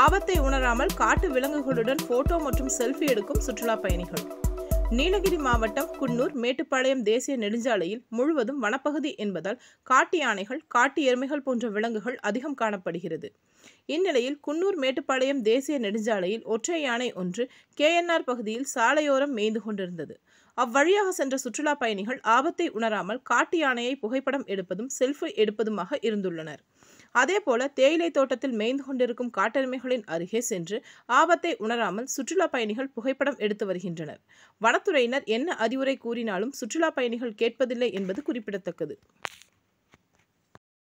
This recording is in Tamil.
ஆபத்தை உணராமல் காட்டு விலங்குகளுடன் போட்டோ மற்றும் செல்ஃபி எடுக்கும் சுற்றுலா பயணிகள் நீலகிரி மாவட்டம் குன்னூர் மேட்டுப்பாளையம் தேசிய நெடுஞ்சாலையில் முழுவதும் வனப்பகுதி என்பதால் காட்டு யானைகள் காட்டு எருமைகள் போன்ற விலங்குகள் அதிகம் காணப்படுகிறது இந்நிலையில் குன்னூர் மேட்டுப்பாளையம் தேசிய நெடுஞ்சாலையில் ஒற்றை யானை ஒன்று கேஎன்ஆர் பகுதியில் சாலையோரம் மேய்ந்து கொண்டிருந்தது அவ்வழியாக சென்ற சுற்றுலா பயணிகள் ஆபத்தை உணராமல் காட்டு யானையை புகைப்படம் எடுப்பதும் செல்ஃபி எடுப்பதுமாக இருந்துள்ளனர் அதேபோல தேயிலை தோட்டத்தில் மேய்ந்து கொண்டிருக்கும் காட்டெருமைகளின் அருகே சென்று ஆபத்தை உணராமல் சுற்றுலா பயணிகள் புகைப்படம் எடுத்து வருகின்றனர் வனத்துறையினர் என்ன அறிவுரை கூறினாலும் சுற்றுலா பயணிகள் கேட்பதில்லை என்பது குறிப்பிடத்தக்கது